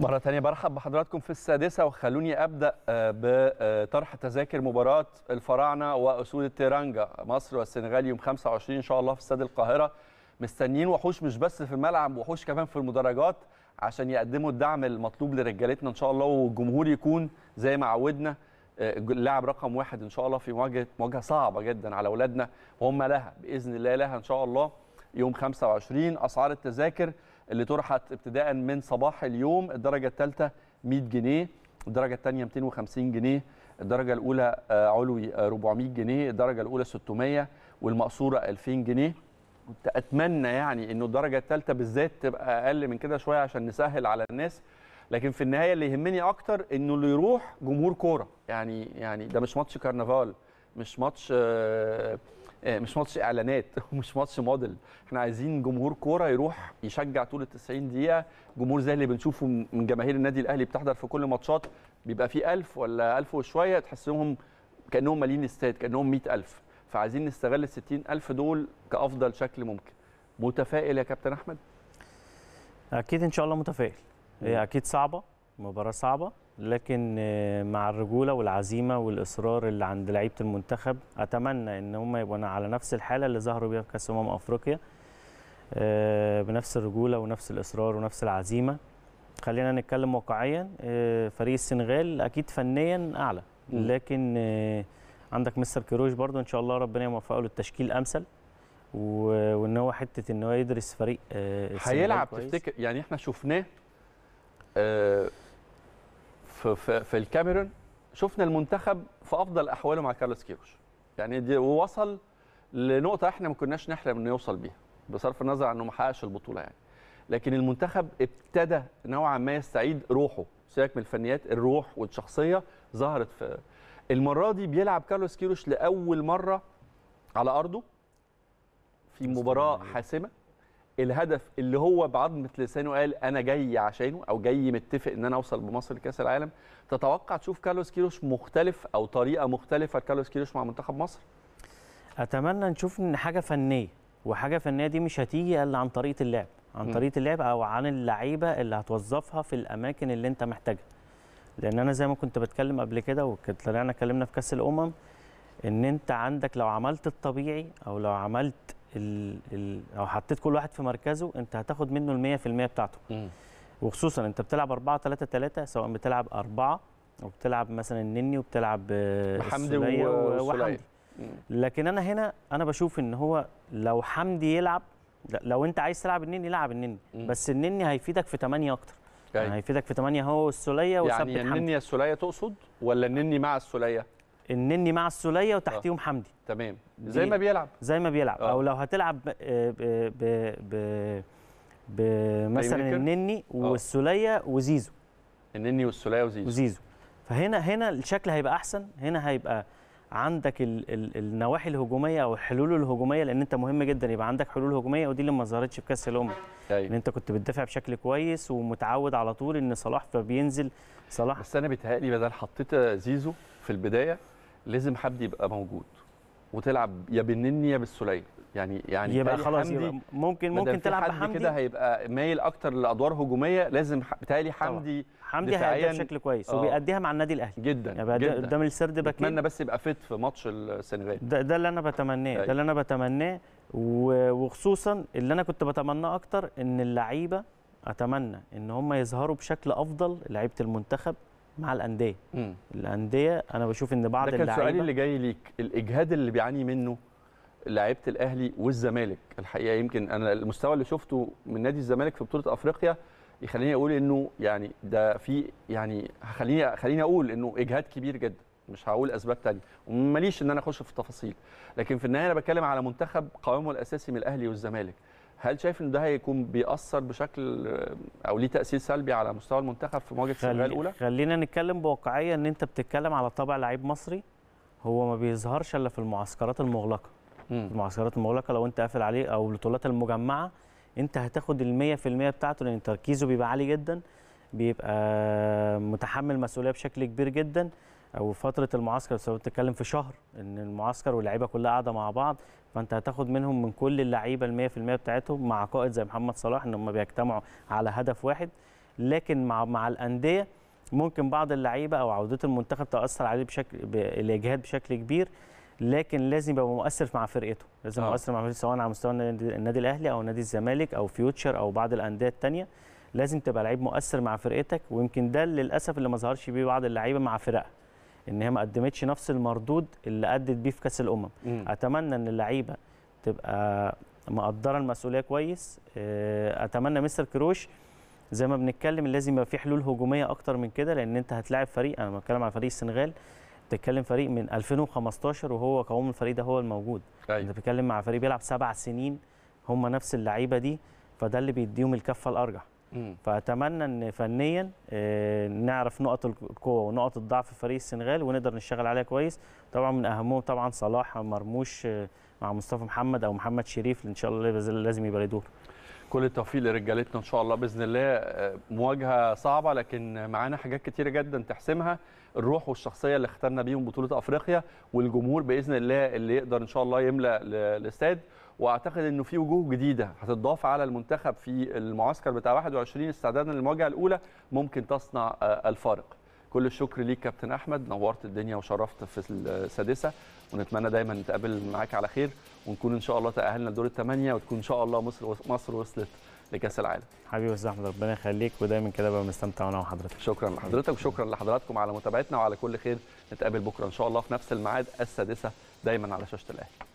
مرة ثانية برحب بحضراتكم في السادسة وخلوني أبدأ آه، بطرح تذاكر مباراة الفراعنة وأسود التيرانجا مصر والسنغال يوم 25 إن شاء الله في استاد القاهرة مستنيين وحوش مش بس في الملعب وحوش كمان في المدرجات عشان يقدموا الدعم المطلوب لرجالتنا إن شاء الله والجمهور يكون زي ما عودنا آه، اللاعب رقم واحد إن شاء الله في مواجهة مواجهة صعبة جدا على أولادنا وهم لها بإذن الله لها إن شاء الله يوم 25 أسعار التذاكر اللي طرحت ابتداء من صباح اليوم الدرجه الثالثه 100 جنيه الدرجه الثانيه 250 جنيه الدرجه الاولى آه، علوي 400 آه، جنيه الدرجه الاولى 600 والمقصوره 2000 جنيه كنت اتمنى يعني انه الدرجه الثالثه بالذات تبقى اقل من كده شويه عشان نسهل على الناس لكن في النهايه اللي يهمني اكتر انه اللي يروح جمهور كوره يعني يعني ده مش ماتش كرنفال مش ماتش آه آه، مش ماتش اعلانات ومش ماتش موديل احنا عايزين جمهور كوره يروح يشجع طول ال 90 دقيقه جمهور زي اللي بنشوفه من جماهير النادي الاهلي بتحضر في كل ماتشات بيبقى فيه 1000 ولا 1000 وشويه تحسهم كانهم مالين استاد كانهم 100000 فعايزين نستغل ال 60000 دول كافضل شكل ممكن متفائل يا كابتن احمد اكيد ان شاء الله متفائل هي اكيد صعبه مباراه صعبه لكن آه، مع الرجوله والعزيمه والاصرار اللي عند لعيبه المنتخب اتمنى ان هم يبقوا على نفس الحاله اللي ظهروا بيها في كاس امم افريقيا آه، بنفس الرجوله ونفس الاصرار ونفس العزيمه خلينا نتكلم واقعيا آه، فريق السنغال اكيد فنيا اعلى لكن عندك مستر كيروش برضو ان شاء الله ربنا يوفقه للتشكيل امثل وان هو حته ان هو يدرس فريق هيلعب تفتكر يعني احنا شفناه في, في, في الكاميرون شفنا المنتخب في افضل احواله مع كارلوس كيروش يعني دي وصل لنقطه احنا ما كناش نحلم انه يوصل بيها بصرف النظر عن انه ما حققش البطوله يعني لكن المنتخب ابتدى نوعا ما يستعيد روحه سيبك من الفنيات الروح والشخصيه ظهرت في المره دي بيلعب كارلوس كيروش لاول مره على ارضه في مباراه حاسمه الهدف اللي هو بعضمه لسانه قال انا جاي عشانه او جاي متفق ان انا اوصل بمصر لكاس العالم تتوقع تشوف كارلوس كيروش مختلف او طريقه مختلفه لكارلوس كيروش مع منتخب مصر اتمنى نشوف ان حاجه فنيه وحاجه فنيه دي مش هتيجي الا عن طريقه اللعب عن طريقه اللعب او عن اللعيبه اللي هتوظفها في الاماكن اللي انت محتاجها لان انا زي ما كنت بتكلم قبل كده وكنت طلعنا اتكلمنا في كاس الامم ان انت عندك لو عملت الطبيعي او لو عملت ال ال لو حطيت كل واحد في مركزه انت هتاخد منه ال 100% بتاعته وخصوصا انت بتلعب 4 3 3 سواء بتلعب اربعه وبتلعب مثلا النني وبتلعب حمدي وحمدي لكن انا هنا انا بشوف ان هو لو حمدي يلعب لو انت عايز تلعب النني لعب النني بس النني هيفيدك في 8 اكتر يعني هيفيدك في 8 هو والسوليه وثبت يعني النني السوليه تقصد ولا النني مع السوليه النني مع السوليه وتحتيهم آه. حمدي تمام زي ما بيلعب زي ما بيلعب أوه. او لو هتلعب ب ب ب مثلا النني آه. والسوليه وزيزو النني والسوليه وزيزو وزيزو فهنا هنا الشكل هيبقى احسن هنا هيبقى عندك ال ال النواحي الهجوميه او الحلول الهجوميه لان انت مهم جدا يبقى عندك حلول هجوميه ودي اللي ما ظهرتش في كاس الامم أيوة. ان انت كنت بتدافع بشكل كويس ومتعود على طول ان صلاح فبينزل صلاح بس انا بيتهيألي بدل حطيت زيزو في البدايه لازم حد يبقى موجود وتلعب يا بالنني يا بالسليه يعني يعني يبقى خلاص يبقى ممكن ممكن تلعب بحمدي كده هيبقى مايل اكتر لادوار هجوميه لازم بتهيألي حمدي حمدي هيأديها بشكل كويس أوه. وبيأديها مع النادي الاهلي جدا يعني قدام السرد باكين اتمنى بس يبقى فيت في ماتش السنغال ده, ده اللي انا بتمناه ده أيوة. اللي انا بتمناه وخصوصا اللي انا كنت بتمناه اكتر ان اللعيبه اتمنى ان هم يظهروا بشكل افضل لعيبه المنتخب مع الانديه الانديه انا بشوف ان بعض اللعيبه ده كان سؤالي اللي جاي ليك الاجهاد اللي بيعاني منه لعيبه الاهلي والزمالك الحقيقه يمكن انا المستوى اللي شفته من نادي الزمالك في بطوله افريقيا يخليني اقول انه يعني ده في يعني خليني خليني اقول انه اجهاد كبير جدا مش هقول اسباب تانية وماليش ان انا اخش في التفاصيل لكن في النهايه انا بتكلم على منتخب قوامه الاساسي من الاهلي والزمالك هل شايف ان ده هيكون بيأثر بشكل او ليه تأثير سلبي على مستوى المنتخب في مواجهه السنغال الاولى؟ خلينا نتكلم بواقعيه ان انت بتتكلم على طابع لعيب مصري هو ما بيظهرش الا في المعسكرات المغلقه. مم. المعسكرات المغلقه لو انت قافل عليه او البطولات المجمعه انت هتاخد ال 100% بتاعته لان تركيزه بيبقى عالي جدا بيبقى متحمل مسؤوليه بشكل كبير جدا او فتره المعسكر سواء بتتكلم في شهر ان المعسكر واللعيبه كلها قاعده مع بعض فانت هتاخد منهم من كل اللعيبه ال 100% بتاعتهم مع قائد زي محمد صلاح ان هم بيجتمعوا على هدف واحد لكن مع مع الانديه ممكن بعض اللعيبه او عوده المنتخب تاثر عليه بشكل الاجهاد بشكل كبير لكن لازم يبقى مؤثر مع فرقته لازم أوه. مؤثر مع فرقته سواء على مستوى النادي الاهلي او نادي الزمالك او فيوتشر او بعض الانديه الثانيه لازم تبقى لعيب مؤثر مع فرقتك ويمكن ده للاسف اللي ما ظهرش بيه بعض اللعيبه مع فرقها ان هي ما قدمتش نفس المردود اللي ادت بيه في كاس الامم م. اتمنى ان اللعيبه تبقى مقدره المسؤوليه كويس آه، اتمنى مستر كروش زي ما بنتكلم لازم يبقى في حلول هجوميه اكتر من كده لان انت هتلاعب فريق انا بتكلم على فريق السنغال بتتكلم فريق من 2015 وهو قوام الفريق ده هو الموجود أيوة. انت بتتكلم مع فريق بيلعب سبع سنين هم نفس اللعيبه دي فده اللي بيديهم الكفه الارجح فاتمنى ان فنيا آه، نعرف نقط القوه ونقط الضعف في فريق السنغال ونقدر نشتغل عليها كويس طبعا من اهمهم طبعا صلاح مرموش آه، مع مصطفى محمد او محمد شريف ان شاء الله لازم يبقى دور كل التوفيق لرجالتنا ان شاء الله باذن الله آه، مواجهه صعبه لكن معانا حاجات كتيره جدا تحسمها الروح والشخصيه اللي اخترنا بيهم بطوله افريقيا والجمهور باذن الله اللي يقدر ان شاء الله يملا الاستاد واعتقد انه في وجوه جديده هتضاف على المنتخب في المعسكر بتاع 21 استعدادا للمواجهه الاولى ممكن تصنع آه، الفارق كل الشكر ليك كابتن احمد نورت الدنيا وشرفت في السادسه ونتمنى دايما نتقابل معاك على خير ونكون ان شاء الله تاهلنا لدور الثمانيه وتكون ان شاء الله مصر مصر وصلت لكاس العالم حبيبي استاذ احمد ربنا يخليك ودايما كده بقى مستمتع وانا وحضرتك شكرا لحضرتك وشكرا لحضراتكم على متابعتنا وعلى كل خير نتقابل بكره ان شاء الله في نفس الميعاد السادسه دايما على شاشه الاهلي